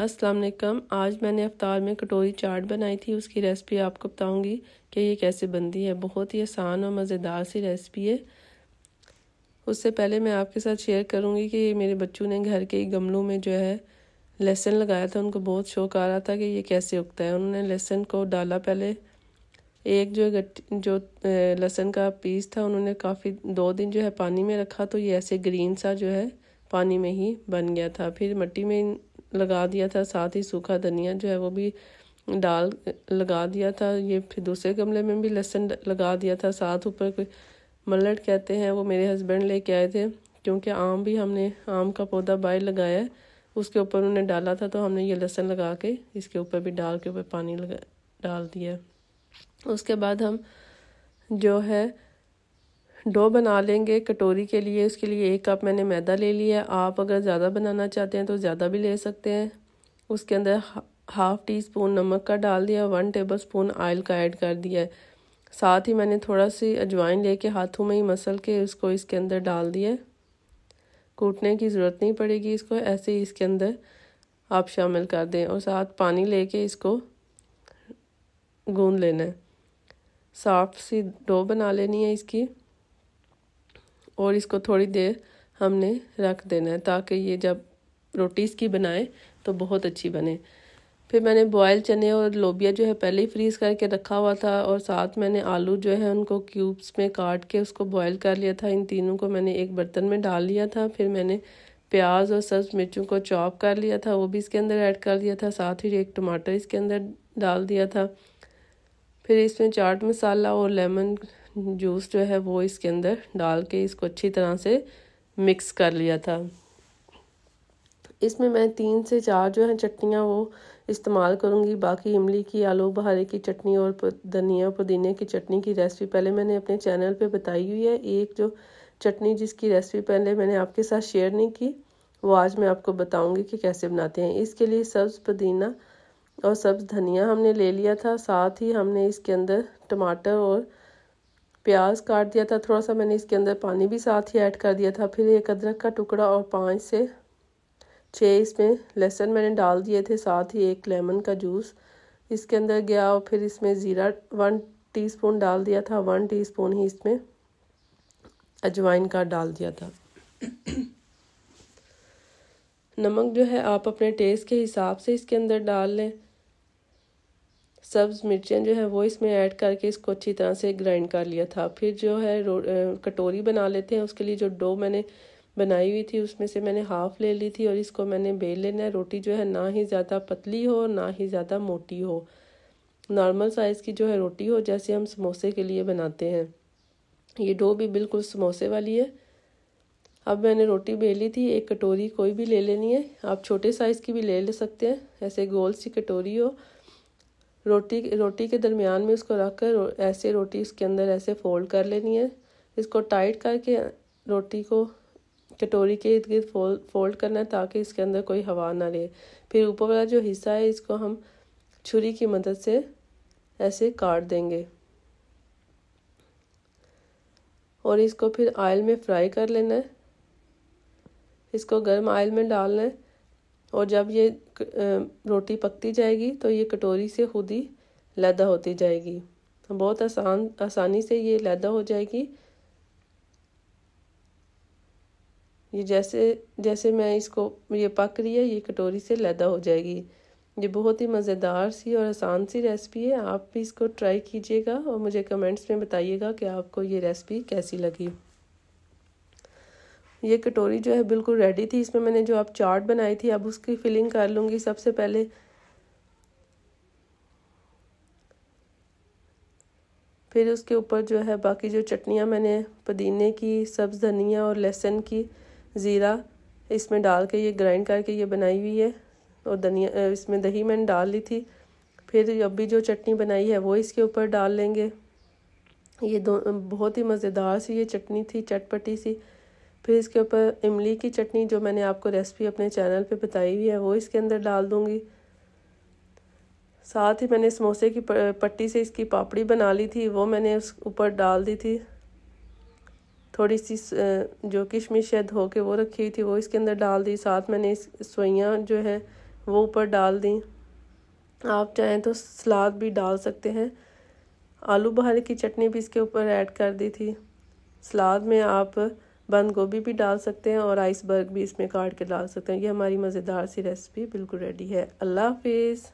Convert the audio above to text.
अस्सलाम वालेकुम आज मैंने अफ्तार में कटोरी चाट बनाई थी उसकी रेसिपी आपको बताऊंगी कि ये कैसे बनती है बहुत ही आसान और मज़ेदार सी रेसिपी है उससे पहले मैं आपके साथ शेयर करूंगी कि मेरे बच्चों ने घर के गमलों में जो है लहसुन लगाया था उनको बहुत शौक आ रहा था कि ये कैसे उगता है उन्होंने लहसुन को डाला पहले एक जो जो लहसुन का पीस था उन्होंने काफ़ी दो दिन जो है पानी में रखा तो ये ऐसे ग्रीन सा जो है पानी में ही बन गया था फिर मट्टी में लगा दिया था साथ ही सूखा धनिया जो है वो भी डाल लगा दिया था ये फिर दूसरे गमले में भी लहसन लगा दिया था साथ ऊपर कोई मलट कहते हैं वो मेरे हस्बैंड लेके आए थे क्योंकि आम भी हमने आम का पौधा बाहर लगाया है उसके ऊपर उन्होंने डाला था तो हमने ये लहसन लगा के इसके ऊपर भी डाल के ऊपर पानी लगा डाल दिया उसके बाद हम जो है डो बना लेंगे कटोरी के लिए उसके लिए एक कप मैंने मैदा ले लिया है आप अगर ज़्यादा बनाना चाहते हैं तो ज़्यादा भी ले सकते हैं उसके अंदर हाफ़ टी स्पून नमक का डाल दिया वन टेबल स्पून आयल का ऐड कर दिया है साथ ही मैंने थोड़ा सी अजवाइन लेके हाथों में ही मसल के उसको इसके अंदर डाल दिया कूटने की ज़रूरत नहीं पड़ेगी इसको ऐसे ही इसके अंदर आप शामिल कर दें और साथ पानी लेके इसको गूंद लेना है साफ सी डो बना लेनी है इसकी और इसको थोड़ी देर हमने रख देना है ताकि ये जब रोटी इसकी बनाएं तो बहुत अच्छी बने फिर मैंने बॉयल चने और लोबिया जो है पहले ही फ्रीज़ करके रखा हुआ था और साथ मैंने आलू जो है उनको क्यूब्स में काट के उसको बॉयल कर लिया था इन तीनों को मैंने एक बर्तन में डाल लिया था फिर मैंने प्याज और सब्ज मिर्चों को चॉप कर लिया था वो भी इसके अंदर ऐड कर लिया था साथ ही एक टमाटर इसके अंदर डाल दिया था फिर इसमें चाट मसाला और लेमन जूस जो है वो इसके अंदर डाल के इसको अच्छी तरह से मिक्स कर लिया था इसमें मैं तीन से चार जो है चटनियाँ वो इस्तेमाल करूँगी बाकी इमली की आलू बहारे की चटनी और धनिया पुदीने की चटनी की रेसिपी पहले मैंने अपने चैनल पे बताई हुई है एक जो चटनी जिसकी रेसिपी पहले मैंने आपके साथ शेयर नहीं की वो आज मैं आपको बताऊँगी कि कैसे बनाते हैं इसके लिए सब्ज़ पुदीना और सब्ज़ धनिया हमने ले लिया था साथ ही हमने इसके अंदर टमाटर और प्याज काट दिया था थोड़ा सा मैंने इसके अंदर पानी भी साथ ही ऐड कर दिया था फिर एक अदरक का टुकड़ा और पाँच से छः इसमें लहसुन मैंने डाल दिए थे साथ ही एक लेमन का जूस इसके अंदर गया और फिर इसमें ज़ीरा वन टीस्पून डाल दिया था वन टीस्पून ही इसमें अजवाइन का डाल दिया था नमक जो है आप अपने टेस्ट के हिसाब से इसके अंदर डाल लें सब्ज़ मिर्चें जो है वो इसमें ऐड करके इसको अच्छी तरह से ग्राइंड कर लिया था फिर जो है कटोरी बना लेते हैं उसके लिए जो डो मैंने बनाई हुई थी उसमें से मैंने हाफ़ ले ली थी और इसको मैंने बेल लेना है रोटी जो है ना ही ज़्यादा पतली हो ना ही ज़्यादा मोटी हो नॉर्मल साइज़ की जो है रोटी हो जैसे हम समोसे के लिए बनाते हैं ये डो भी बिल्कुल समोसे वाली है अब मैंने रोटी बेली थी एक कटोरी कोई भी ले लेनी है आप छोटे साइज़ की भी ले ले सकते हैं ऐसे गोल सी कटोरी हो रोटी रोटी के दरमियान में इसको रख कर रो, ऐसे रोटी इसके अंदर ऐसे फोल्ड कर लेनी है इसको टाइट करके रोटी को कटोरी के इर्द गिर्द फोल्ड फोल्ड करना है ताकि इसके अंदर कोई हवा ना रहे फिर ऊपर वाला जो हिस्सा है इसको हम छुरी की मदद से ऐसे काट देंगे और इसको फिर आयल में फ्राई कर लेना है इसको गर्म आयल में डालना है और जब ये रोटी पकती जाएगी तो ये कटोरी से खुद ही लैदा होती जाएगी तो बहुत आसान आसानी से ये लैदा हो जाएगी ये जैसे जैसे मैं इसको ये पक रही है ये कटोरी से लैदा हो जाएगी ये बहुत ही मज़ेदार सी और आसान सी रेसिपी है आप भी इसको ट्राई कीजिएगा और मुझे कमेंट्स में बताइएगा कि आपको ये रेसिपी कैसी लगी ये कटोरी जो है बिल्कुल रेडी थी इसमें मैंने जो आप चाट बनाई थी अब उसकी फिलिंग कर लूँगी सबसे पहले फिर उसके ऊपर जो है बाकी जो चटनियाँ मैंने पुदीने की सब्ज़ धनिया और लहसुन की ज़ीरा इसमें डाल के ये ग्राइंड करके ये बनाई हुई है और धनिया इसमें दही मैंने डाल ली थी फिर अभी जो चटनी बनाई है वो इसके ऊपर डाल लेंगे ये दो बहुत ही मज़ेदार सी ये चटनी थी चटपटी सी फिर इसके ऊपर इमली की चटनी जो मैंने आपको रेसिपी अपने चैनल पे बताई हुई है वो इसके अंदर डाल दूँगी साथ ही मैंने समोसे की पट्टी से इसकी पापड़ी बना ली थी वो मैंने उस ऊपर डाल दी थी थोड़ी सी जो किशमिश है धो के वो रखी थी वो इसके अंदर डाल दी साथ मैंने इस सोइयाँ जो है वो ऊपर डाल दी आप चाहें तो सलाद भी डाल सकते हैं आलू बहारे की चटनी भी इसके ऊपर ऐड कर दी थी सलाद में आप बंद गोभी भी डाल सकते हैं और आइसबर्ग भी इसमें काट के डाल सकते हैं ये हमारी मज़ेदार सी रेसिपी बिल्कुल रेडी है अल्लाह हाफिज़